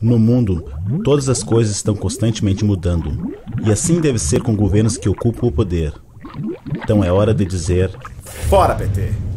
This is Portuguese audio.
No mundo, todas as coisas estão constantemente mudando, e assim deve ser com governos que ocupam o poder. Então é hora de dizer: Fora, PT!